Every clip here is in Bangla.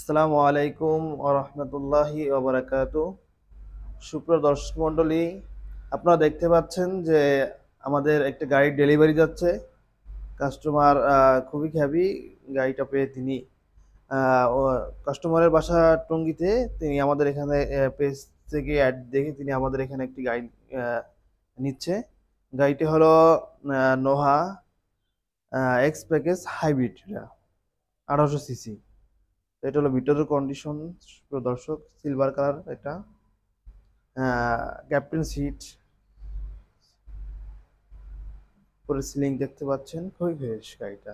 আসসালামু আলাইকুম আরহামতুল্লাহি ওবরাকাত সুপ্র দর্শক মণ্ডলী আপনারা দেখতে পাচ্ছেন যে আমাদের একটা গাড়ির ডেলিভারি যাচ্ছে কাস্টমার খুবই খ্যাবি গাড়িটা পেয়ে তিনি কাস্টমারের বাসা টঙ্গিতে তিনি আমাদের এখানে পেজ থেকে অ্যাড দেখে তিনি আমাদের এখানে একটি গাড়ি নিচ্ছে গাড়িটি হলো নোহা এক্স প্যাকেজ হাইব্রিড আঠারোশো সিসি এটা হলো ভিতরের কন্ডিশন দর্শক সিলভার কালার এটা ক্যাপ্টেন সিট উপরে সিলিং দেখতে পাচ্ছেন খুবই ফ্রেশ গাড়িটা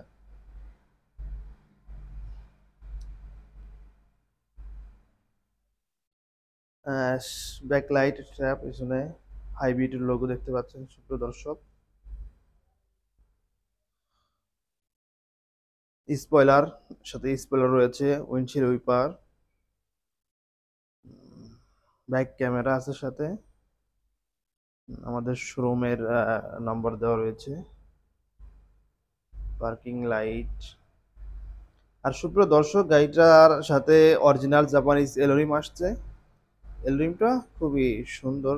ব্যাকলাইট ট্র্যাপ পিছনে হাইব্রিড লোগো দেখতে পাচ্ছেন সুপ্র দর্শক স্পয়লার সাথে স্পয়লার রয়েছে উইন্ডশিল উইপার ব্যাক ক্যামেরা আছে সাথে আমাদের শোরুমের নাম্বার দেওয়া রয়েছে পার্কিং লাইট আর সুপ্র দর্শক গাড়িটার সাথে অরিজিনাল জাপানিজ এলোরিম আসছে এলোরিমটা খুবই সুন্দর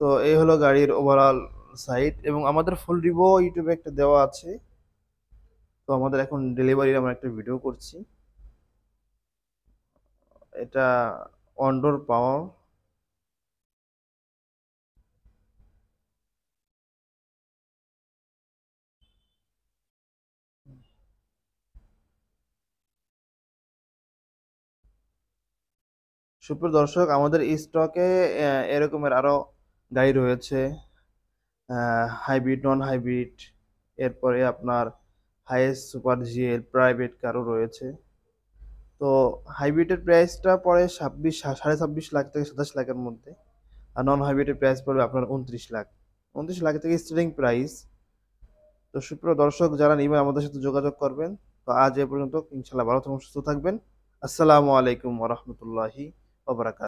তো এই হলো গাড়ির ওভারঅল সাইট এবং আমাদের ফুল রিভো ইউটিউবে একটা দেওয়া আছে তো আমাদের এখন ডেলিভারির আমরা একটা ভিডিও করছি এটা অন্ডোর পাওয়ার সুপ্রিয় দর্শক আমাদের স্টকে এরকমের আরও গাড়ি রয়েছে হাইব্রিড নন হাইব্রিড এরপরে আপনার হাইয়েস্ট সুপার জিএল প্রাইভেট কারও রয়েছে তো হাইব্রিডের প্রাইসটা পড়ে ছাব্বিশ সাড়ে ছাব্বিশ লাখ থেকে সাতাশ লাখের মধ্যে আর নন হাইব্রিডের প্রাইস পড়বে আপনার উনত্রিশ লাখ উনত্রিশ লাখ থেকে স্টার্টিং প্রাইস তো সুপ্রিয় দর্শক যারা নিবেন আমাদের সাথে যোগাযোগ করবেন তো আজ এ পর্যন্ত ইনশাল্লাহ ভালো থাকুন সুস্থ থাকবেন আসসালামু আলাইকুম ওরহমতুল্লাহি ওবরাকাত